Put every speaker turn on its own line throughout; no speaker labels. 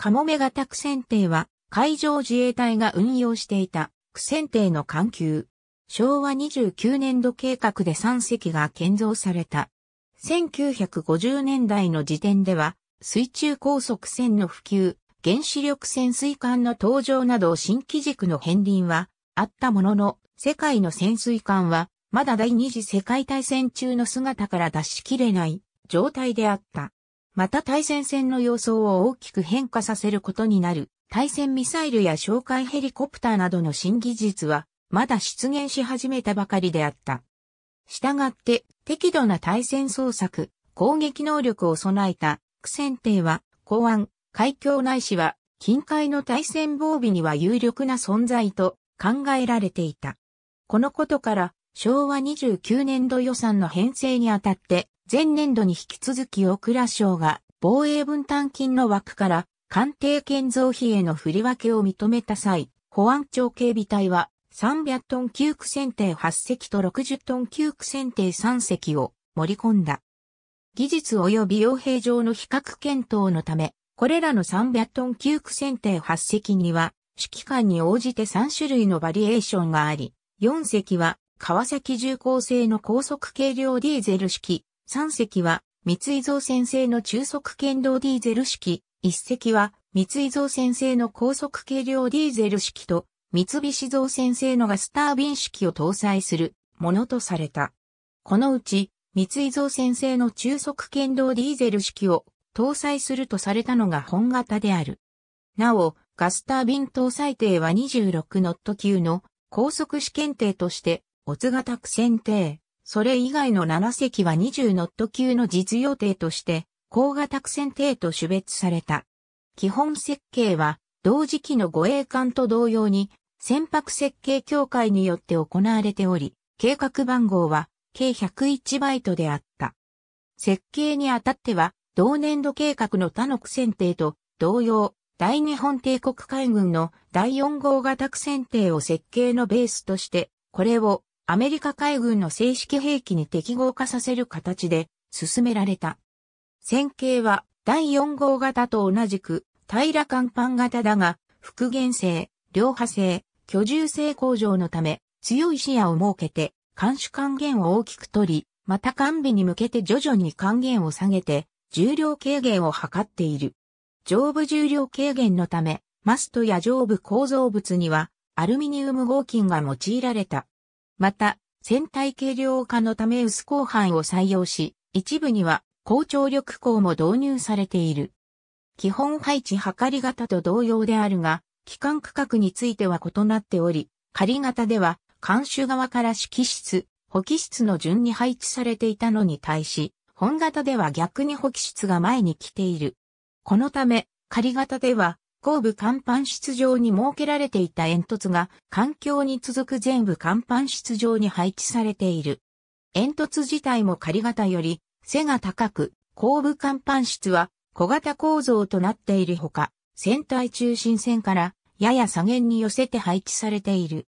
カモメ型苦戦艇は海上自衛隊が運用していた苦戦艇の艦級。昭和29年度計画で3隻が建造された。1950年代の時点では水中高速船の普及、原子力潜水艦の登場など新機軸の片鱗はあったものの、世界の潜水艦はまだ第二次世界大戦中の姿から出しきれない状態であった。また対戦線の様相を大きく変化させることになる、対戦ミサイルや哨戒ヘリコプターなどの新技術は、まだ出現し始めたばかりであった。したがって、適度な対戦捜索、攻撃能力を備えた、苦戦艇は、港湾、海峡内市は、近海の対戦防備には有力な存在と考えられていた。このことから、昭和29年度予算の編成にあたって、前年度に引き続き大倉省が防衛分担金の枠から官邸建造費への振り分けを認めた際、保安庁警備隊は300トン級区選定8隻と60トン級区選定3隻を盛り込んだ。技術及び傭兵上の比較検討のため、これらの300トン級区選定8隻には、指揮官に応じて3種類のバリエーションがあり、4隻は川崎重工製の高速軽量ディーゼル式、3隻は三井造船製の中速剣道ディーゼル式、1隻は三井造船製の高速軽量ディーゼル式と三菱造船製のガスタービン式を搭載するものとされた。このうち三井造船製の中速剣道ディーゼル式を搭載するとされたのが本型である。なお、ガスタービン搭載艇は26ノット級の高速試験艇として、オツ型苦戦艇、それ以外の7隻は20ノット級の実用艇として、高型苦船艇と種別された。基本設計は、同時期の護衛艦と同様に、船舶設計協会によって行われており、計画番号は、計101バイトであった。設計にあたっては、同年度計画の他の苦戦艇と、同様、大日本帝国海軍の第4号型苦戦艇を設計のベースとして、これをアメリカ海軍の正式兵器に適合化させる形で進められた。戦型は第4号型と同じく平ら甲板型だが、復元性、両派性、居住性向上のため強い視野を設けて監視還元を大きく取り、また完備に向けて徐々に還元を下げて重量軽減を図っている。上部重量軽減のため、マストや上部構造物にはアルミニウム合金が用いられた。また、船体軽量化のため薄鋼板を採用し、一部には高張力鋼も導入されている。基本配置測り型と同様であるが、機関区画については異なっており、仮型では、監修側から指揮室、補機室の順に配置されていたのに対し、本型では逆に補機室が前に来ている。このため、仮型では、後部甲板室上に設けられていた煙突が環境に続く全部甲板室上に配置されている。煙突自体も仮型より背が高く、後部甲板室は小型構造となっているほか、船体中心線からやや左舷に寄せて配置されている。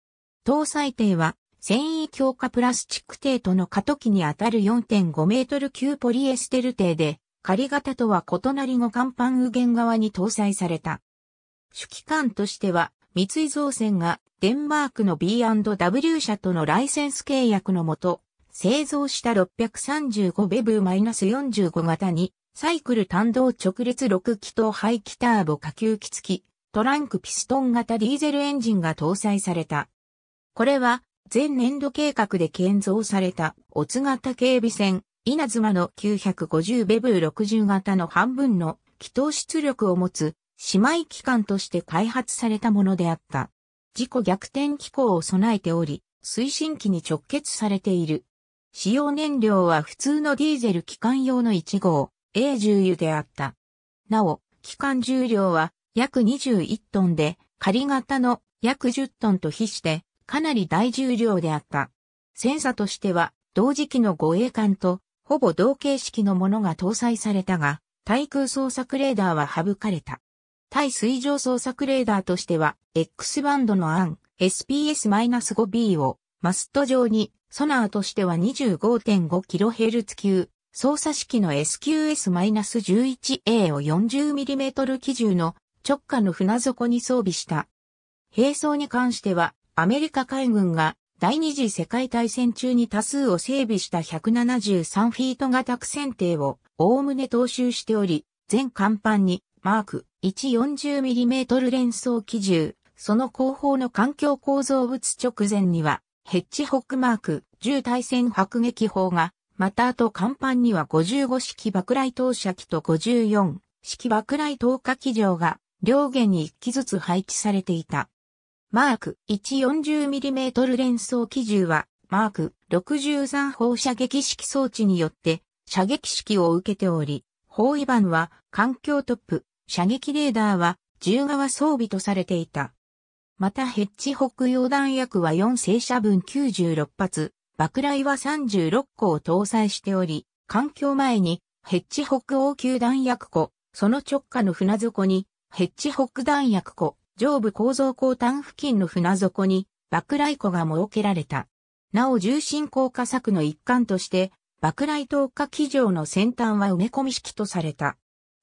搭載艇は繊維強化プラスチック艇との過渡期にあたる4.5メートル級ポリエステル艇で、仮型とは異なり5甲板右舷側に搭載された。主機関としては、三井造船がデンマークの B&W 社とのライセンス契約のもと、製造した635ベブー -45 型に、サイクル単動直列6気筒排気ターボ下級機付き、トランクピストン型ディーゼルエンジンが搭載された。これは、前年度計画で建造された、オツ型警備船、稲妻の950ベブー60型の半分の気筒出力を持つ姉妹機関として開発されたものであった。自己逆転機構を備えており、推進機に直結されている。使用燃料は普通のディーゼル機関用の1号 A 重油であった。なお、機関重量は約21トンで、仮型の約10トンと比して、かなり大重量であった。センサとしては、同時期の護衛艦と、ほぼ同形式のものが搭載されたが、対空捜索レーダーは省かれた。対水上捜索レーダーとしては、X バンドの案 SPS-5B をマスト上に、ソナーとしては 25.5kHz 級、操作式の SQS-11A を 40mm 基準の直下の船底に装備した。並走に関しては、アメリカ海軍が第二次世界大戦中に多数を整備した173フィート型苦戦艇を、おおむね踏襲しており、全甲板に、マーク 140mm 連装機銃、その後方の環境構造物直前には、ヘッジホックマーク、銃対戦迫撃砲が、またあと甲板には55式爆雷投射機と54式爆雷投下機場が、両舷に1機ずつ配置されていた。マーク 140mm 連装機銃は、マーク63砲射撃式装置によって、射撃式を受けており、包囲板は環境トップ射撃レーダーは銃側装備とされていた。またヘッジホック用弾薬は4正射分96発、爆雷は36個を搭載しており、環境前にヘッジホック応急弾薬庫、その直下の船底にヘッジホック弾薬庫、上部構造鋼端付近の船底に爆雷庫が設けられた。なお重心降下策の一環として、爆雷投下機場の先端は埋め込み式とされた。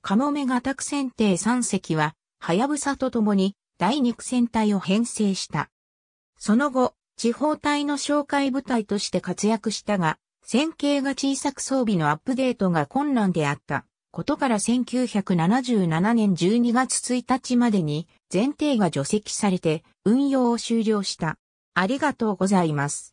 カモメ型苦戦艇3隻は、ハヤブサと共に第2苦戦隊を編成した。その後、地方隊の紹介部隊として活躍したが、戦型が小さく装備のアップデートが困難であった。ことから1977年12月1日までに前提が除籍されて運用を終了した。ありがとうございます。